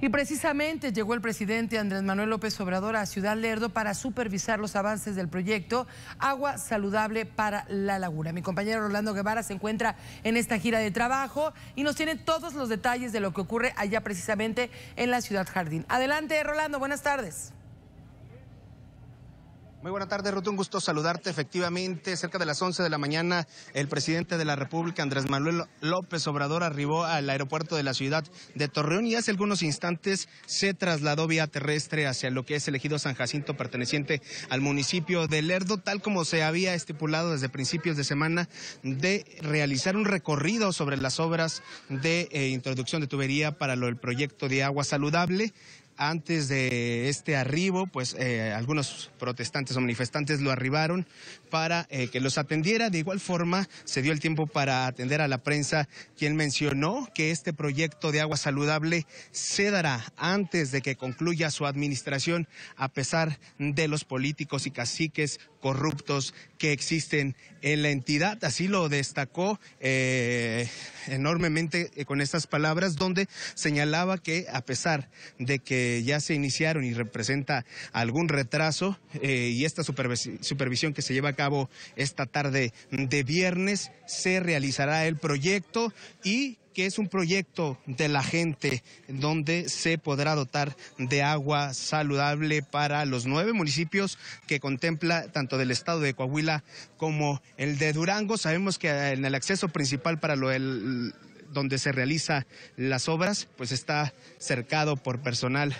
Y precisamente llegó el presidente Andrés Manuel López Obrador a Ciudad Lerdo para supervisar los avances del proyecto Agua Saludable para la Laguna. Mi compañero Rolando Guevara se encuentra en esta gira de trabajo y nos tiene todos los detalles de lo que ocurre allá precisamente en la ciudad jardín. Adelante, Rolando, buenas tardes. Muy buena tarde, Ruto. Un gusto saludarte. Efectivamente, cerca de las 11 de la mañana, el presidente de la República, Andrés Manuel López Obrador, arribó al aeropuerto de la ciudad de Torreón y hace algunos instantes se trasladó vía terrestre hacia lo que es elegido San Jacinto, perteneciente al municipio de Lerdo, tal como se había estipulado desde principios de semana, de realizar un recorrido sobre las obras de eh, introducción de tubería para lo, el proyecto de agua saludable antes de este arribo, pues eh, algunos protestantes o manifestantes lo arribaron para eh, que los atendiera. De igual forma, se dio el tiempo para atender a la prensa, quien mencionó que este proyecto de agua saludable se dará antes de que concluya su administración, a pesar de los políticos y caciques corruptos que existen en la entidad. Así lo destacó eh, enormemente con estas palabras, donde señalaba que a pesar de que eh, ya se iniciaron y representa algún retraso eh, y esta supervisión que se lleva a cabo esta tarde de viernes se realizará el proyecto y que es un proyecto de la gente donde se podrá dotar de agua saludable para los nueve municipios que contempla tanto del estado de Coahuila como el de Durango. Sabemos que eh, en el acceso principal para lo del donde se realiza las obras, pues está cercado por personal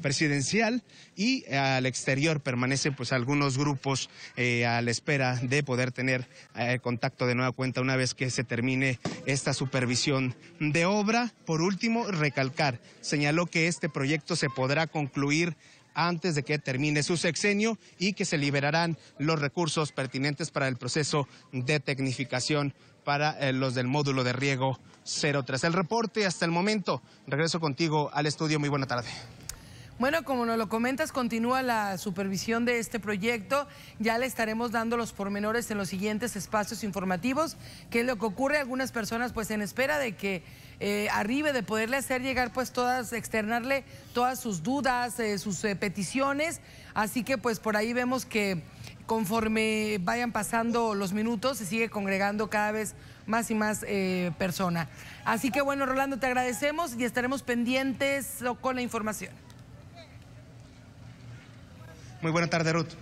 presidencial y al exterior permanecen pues, algunos grupos eh, a la espera de poder tener eh, contacto de nueva cuenta una vez que se termine esta supervisión de obra. Por último, recalcar, señaló que este proyecto se podrá concluir antes de que termine su sexenio y que se liberarán los recursos pertinentes para el proceso de tecnificación para eh, los del módulo de riego 03. El reporte hasta el momento. Regreso contigo al estudio. Muy buena tarde. Bueno, como nos lo comentas, continúa la supervisión de este proyecto. Ya le estaremos dando los pormenores en los siguientes espacios informativos. ¿Qué es lo que ocurre? Algunas personas pues en espera de que eh, arribe, de poderle hacer llegar pues todas, externarle todas sus dudas, eh, sus peticiones. Así que pues por ahí vemos que conforme vayan pasando los minutos, se sigue congregando cada vez más y más personas. Eh, persona. Así que bueno, Rolando, te agradecemos y estaremos pendientes con la información. Muy buena tarde, Ruth.